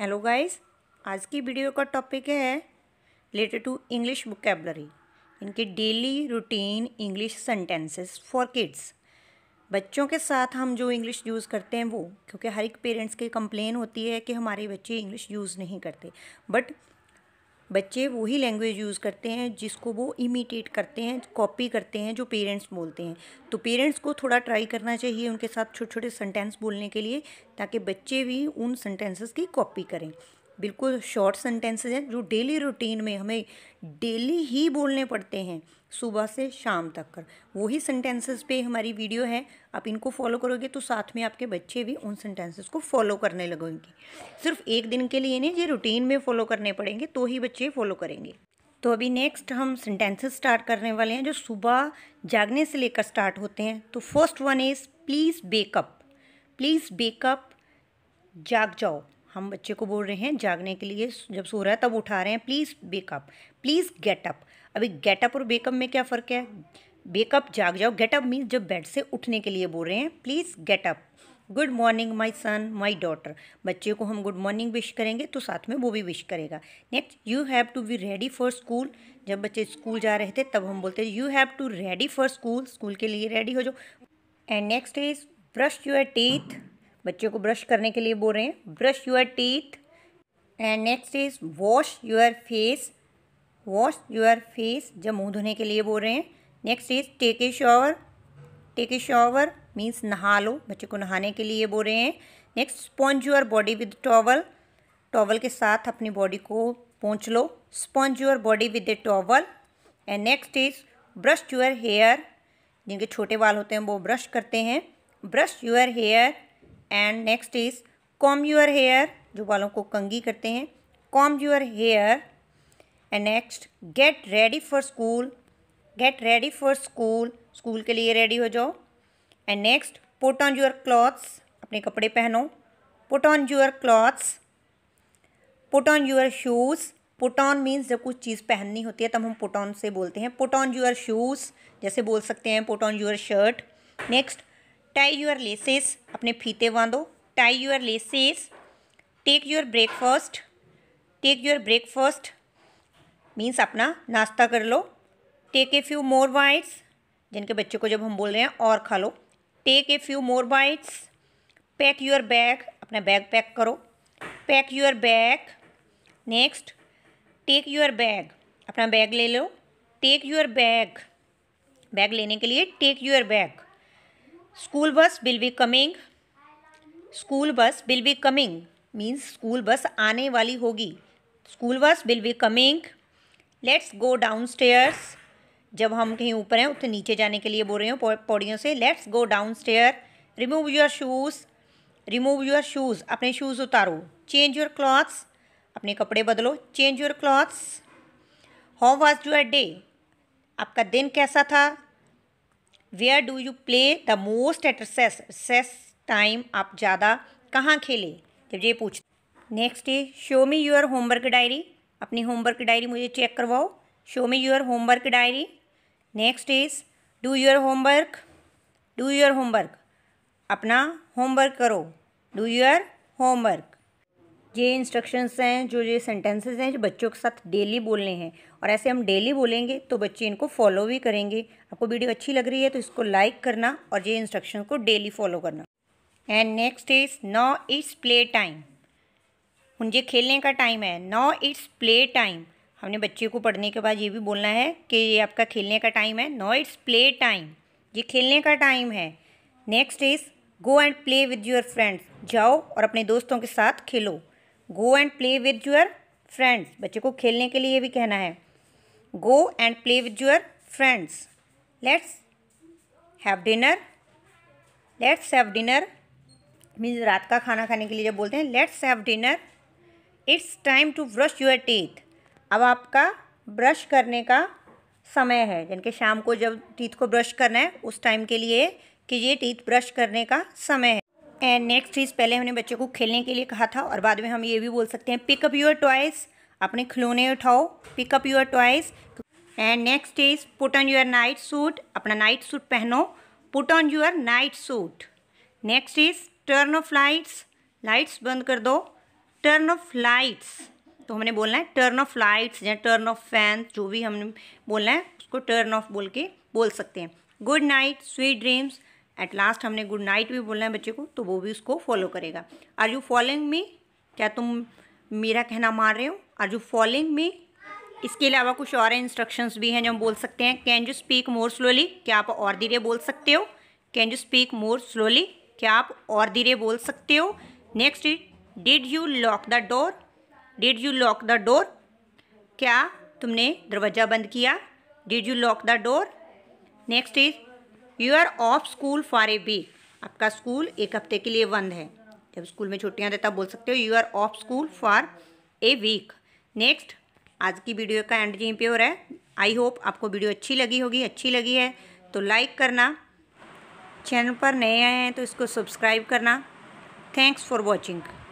hello guys आज की video का टॉपिक है रिलेटेड टू इंग्लिश वोकेबलरी इनके daily routine English sentences for kids बच्चों के साथ हम जो इंग्लिश यूज़ करते हैं वो क्योंकि हर एक पेरेंट्स की कंप्लेन होती है कि हमारे बच्चे इंग्लिश यूज़ नहीं करते बट बच्चे वही लैंग्वेज यूज़ करते हैं जिसको वो इमिटेट करते हैं कॉपी करते हैं जो पेरेंट्स बोलते हैं तो पेरेंट्स को थोड़ा ट्राई करना चाहिए उनके साथ छोटे छोटे सेंटेंस बोलने के लिए ताकि बच्चे भी उन सेंटेंसेस की कॉपी करें बिल्कुल शॉर्ट सेंटेंसेज हैं जो डेली रूटीन में हमें डेली ही बोलने पड़ते हैं सुबह से शाम तक कर वही सेंटेंसेस पे हमारी वीडियो है आप इनको फॉलो करोगे तो साथ में आपके बच्चे भी उन सेंटेंसेस को फॉलो करने लगेंगे सिर्फ एक दिन के लिए नहीं ये रूटीन में फॉलो करने पड़ेंगे तो ही बच्चे फॉलो करेंगे तो अभी नेक्स्ट हम सेंटेंसेस स्टार्ट करने वाले हैं जो सुबह जागने से लेकर स्टार्ट होते हैं तो first one is please wake up please wake up जाग जाओ हम बच्चे को बोल रहे हैं जागने के लिए जब सो रहा है तब उठा रहे हैं प्लीज़ बेकअप प्लीज़ गेटअप अभी गेटअप और बेकअप में क्या फ़र्क है बेकअप जाग जाओ गेटअप मीन्स जब बेड से उठने के लिए बोल रहे हैं please get up good morning my son my daughter बच्चे को हम गुड मॉर्निंग विश करेंगे तो साथ में वो भी विश करेगा next you have to be ready for school जब बच्चे स्कूल जा रहे थे तब हम बोलते you have to ready for school school के लिए रेडी हो जाओ and next is brush your teeth बच्चे को ब्रश करने के लिए बोल रहे हैं brush your teeth and next is wash your face wash your face जब मुँह धोने के लिए बोल रहे हैं next is take a shower take a shower means नहा लो बच्चे को नहाने के लिए बोल रहे हैं next sponge your body with towel towel के साथ अपनी बॉडी को पहुँच लो sponge your body with a towel and next is brush your hair जिनके छोटे बाल होते हैं वो ब्रश करते हैं brush your hair and next is comb your hair जो बालों को कंगी करते हैं comb your hair and next get ready for school get ready for school school के लिए रेडी हो जाओ and next put on your clothes अपने कपड़े पहनो put on your clothes put on your shoes put on means जब कुछ चीज़ पहननी होती है तब हम पुट ऑन से बोलते हैं पुट ऑन यूअर शूज़ जैसे बोल सकते हैं put on your shirt next tie your laces अपने फीते बांधो tie your laces take your breakfast take your breakfast means अपना नाश्ता कर लो take a few more bites जिनके बच्चों को जब हम बोल रहे हैं और खा लो take a few more bites pack your bag अपना बैग पैक करो pack your bag next take your bag अपना बैग ले लो टेक योर बैग बैग लेने के लिए take your bag school bus will be coming school bus will be coming means school bus आने वाली होगी school bus will be coming let's go down stairs जब हम कहीं ऊपर हैं उतने नीचे जाने के लिए बोल रहे हो पौड़ियों से let's go down stair remove your shoes remove your shoes अपने शूज़ उतारो चेंज योर क्लॉथ्स अपने कपड़े बदलो change your clothes how was your day आपका दिन कैसा था where do you play the most at recess recess time आप ज़्यादा कहाँ खेले जब ये पूछ next day show me your homework diary अपनी होमवर्क डायरी मुझे चेक करवाओ show me your homework diary next is do your homework do your homework अपना होमवर्क करो डू योर होमवर्क ये इंस्ट्रक्शंस हैं जो ये सेंटेंसेस हैं जो बच्चों के साथ डेली बोलने हैं और ऐसे हम डेली बोलेंगे तो बच्चे इनको फॉलो भी करेंगे आपको वीडियो अच्छी लग रही है तो इसको लाइक करना और ये इंस्ट्रक्शन को डेली फॉलो करना and next is now it's play time उन खेलने का टाइम है नौ इट्स प्ले टाइम हमने बच्चे को पढ़ने के बाद ये भी बोलना है कि ये आपका खेलने का टाइम है नो इट्स प्ले टाइम ये खेलने का टाइम है next is go and play with your friends जाओ और अपने दोस्तों के साथ खेलो go and play with your friends बच्चे को खेलने के लिए भी कहना है go and play with your friends let's have dinner let's have dinner means रात का खाना खाने के लिए जब बोलते हैं let's have dinner it's time to brush your teeth अब आपका ब्रश करने का समय है यानी कि शाम को जब टीथ को ब्रश करना है उस टाइम के लिए कि ये टीथ ब्रश करने का समय है एंड नेक्स्ट चीज़ पहले हमने बच्चों को खेलने के लिए कहा था और बाद में हम ये भी बोल सकते हैं पिकअप यूर टॉयस अपने खिलौने उठाओ pick up your toys and next is put on your night suit अपना नाइट सूट पहनो put on your night suit next is turn off lights lights बंद कर दो टर्न ऑफ लाइट्स तो हमने बोलना है टर्न ऑफ लाइट्स या टर्न ऑफ फैन जो भी हमने बोलना है उसको टर्न ऑफ बोल के बोल सकते हैं good night sweet dreams at last हमने गुड नाइट भी बोलना है बच्चे को तो वो भी उसको फॉलो करेगा आर यू फॉलोइंग मी क्या तुम मेरा कहना मान रहे हो आर यू फॉलोइंग मी इसके अलावा कुछ और इंस्ट्रक्शंस भी हैं जो हम बोल सकते हैं can you speak more slowly क्या आप और धीरे बोल सकते हो can you speak more slowly क्या आप और धीरे बोल सकते हो next did you lock the door did you lock the door क्या तुमने दरवाज़ा बंद किया did you lock the door next is you are off school for a week आपका स्कूल एक हफ्ते के लिए बंद है जब स्कूल में छुट्टियाँ देता बोल सकते हो you are off school for a week next आज की वीडियो का एंड यहीं पे हो रहा है आई होप आपको वीडियो अच्छी लगी होगी अच्छी लगी है तो लाइक करना चैनल पर नए आए हैं तो इसको सब्सक्राइब करना थैंक्स फॉर वॉचिंग